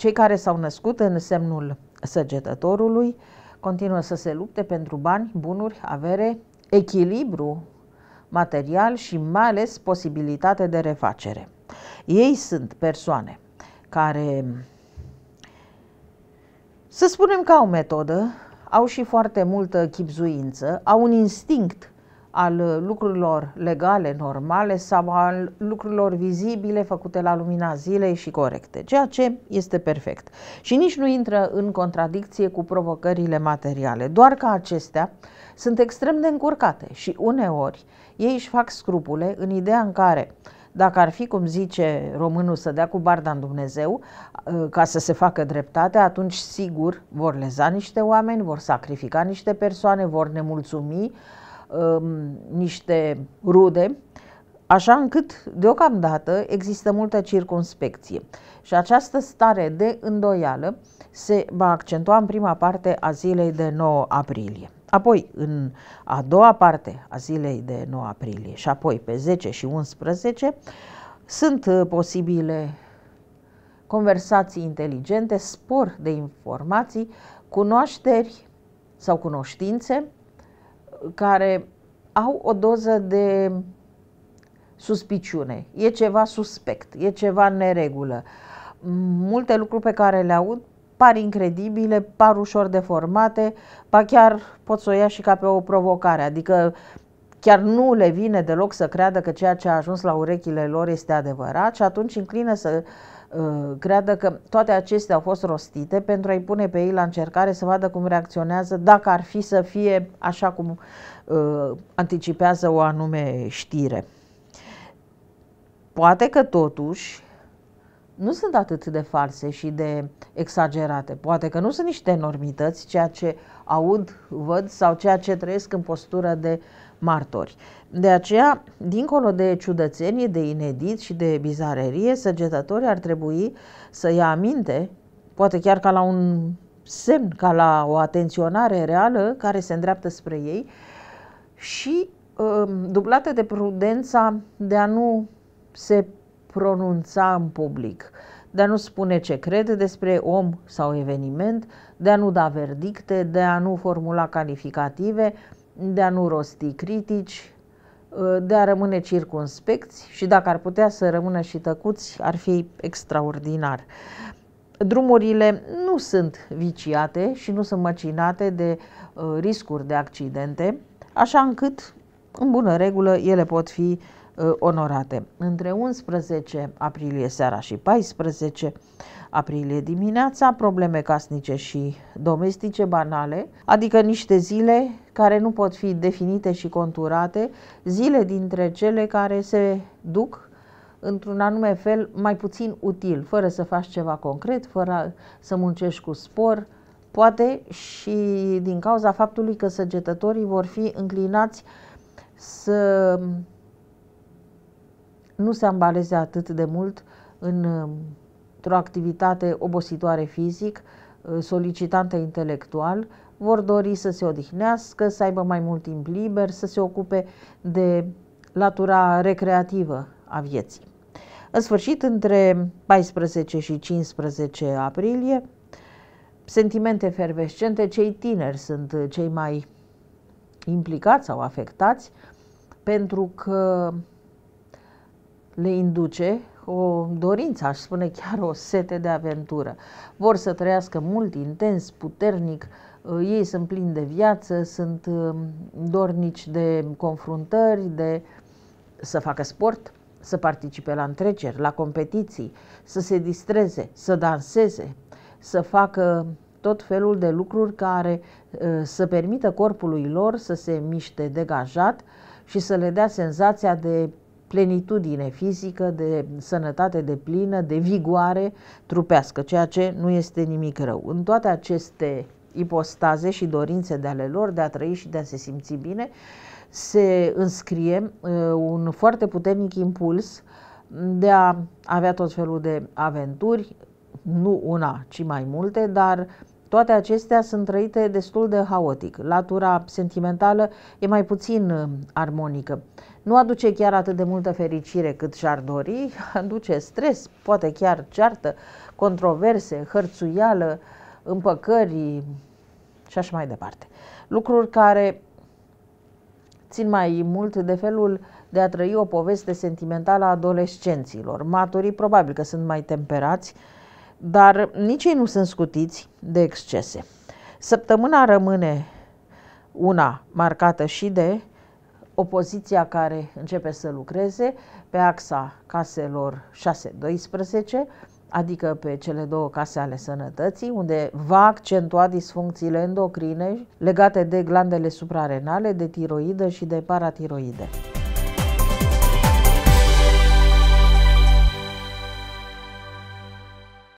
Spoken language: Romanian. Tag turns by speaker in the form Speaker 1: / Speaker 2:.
Speaker 1: Cei care s-au născut în semnul săgetătorului continuă să se lupte pentru bani, bunuri, avere, echilibru material și mai ales posibilitate de refacere. Ei sunt persoane care, să spunem că au metodă, au și foarte multă chipzuință, au un instinct al uh, lucrurilor legale, normale sau al lucrurilor vizibile făcute la lumina zilei și corecte, ceea ce este perfect. Și nici nu intră în contradicție cu provocările materiale, doar că acestea sunt extrem de încurcate și uneori ei își fac scrupule în ideea în care dacă ar fi, cum zice românul, să dea cu barda în Dumnezeu uh, ca să se facă dreptate, atunci sigur vor leza niște oameni, vor sacrifica niște persoane, vor nemulțumi, Um, niște rude, așa încât deocamdată există multă circunspecție. Și această stare de îndoială se va accentua în prima parte a zilei de 9 aprilie. Apoi, în a doua parte a zilei de 9 aprilie și apoi pe 10 și 11, sunt uh, posibile conversații inteligente, spor de informații, cunoașteri sau cunoștințe, care au o doză de suspiciune, e ceva suspect, e ceva neregulă. Multe lucruri pe care le aud par incredibile, par ușor deformate, pa chiar pot să o ia și ca pe o provocare, adică Chiar nu le vine deloc să creadă că ceea ce a ajuns la urechile lor este adevărat și atunci înclină să uh, creadă că toate acestea au fost rostite pentru a-i pune pe ei la încercare să vadă cum reacționează dacă ar fi să fie așa cum uh, anticipează o anume știre. Poate că totuși nu sunt atât de false și de exagerate. Poate că nu sunt niște enormități, ceea ce aud, văd sau ceea ce trăiesc în postură de martori. De aceea, dincolo de ciudățenie, de inedit și de bizarerie, săgetătorii ar trebui să ia aminte, poate chiar ca la un semn, ca la o atenționare reală care se îndreaptă spre ei și um, dublată de prudența de a nu se pronunța în public, de a nu spune ce crede despre om sau eveniment, de a nu da verdicte, de a nu formula calificative, de a nu rosti critici, uh, de a rămâne circunspecți și dacă ar putea să rămână și tăcuți, ar fi extraordinar. Drumurile nu sunt viciate și nu sunt măcinate de uh, riscuri de accidente, așa încât, în bună regulă, ele pot fi uh, Uh, onorate. Între 11 aprilie seara și 14 aprilie dimineața, probleme casnice și domestice banale, adică niște zile care nu pot fi definite și conturate, zile dintre cele care se duc într-un anume fel mai puțin util, fără să faci ceva concret, fără să muncești cu spor, poate și din cauza faptului că săgetătorii vor fi înclinați să nu se ambaleze atât de mult um, într-o activitate obositoare fizic, uh, solicitantă intelectual, vor dori să se odihnească, să aibă mai mult timp liber, să se ocupe de latura recreativă a vieții. În sfârșit, între 14 și 15 aprilie, sentimente fervescente, cei tineri sunt cei mai implicați sau afectați, pentru că le induce o dorință, aș spune chiar o sete de aventură. Vor să trăiască mult, intens, puternic, uh, ei sunt plini de viață, sunt um, dornici de confruntări, de să facă sport, să participe la întreceri, la competiții, să se distreze, să danseze, să facă tot felul de lucruri care uh, să permită corpului lor să se miște degajat și să le dea senzația de plenitudine fizică, de sănătate de plină, de vigoare trupească, ceea ce nu este nimic rău. În toate aceste ipostaze și dorințe de ale lor de a trăi și de a se simți bine, se înscrie uh, un foarte puternic impuls de a avea tot felul de aventuri, nu una, ci mai multe, dar toate acestea sunt trăite destul de haotic. Latura sentimentală e mai puțin uh, armonică. Nu aduce chiar atât de multă fericire cât și-ar dori, aduce stres, poate chiar ceartă, controverse, hărțuială, împăcări și așa mai departe. Lucruri care țin mai mult de felul de a trăi o poveste sentimentală a adolescenților. Maturii probabil că sunt mai temperați, uh, dar nici ei nu sunt scutiți de excese. Săptămâna rămâne una marcată și de opoziția care începe să lucreze pe axa caselor 6-12, adică pe cele două case ale sănătății, unde va accentua disfuncțiile endocrine legate de glandele suprarenale, de tiroidă și de paratiroide.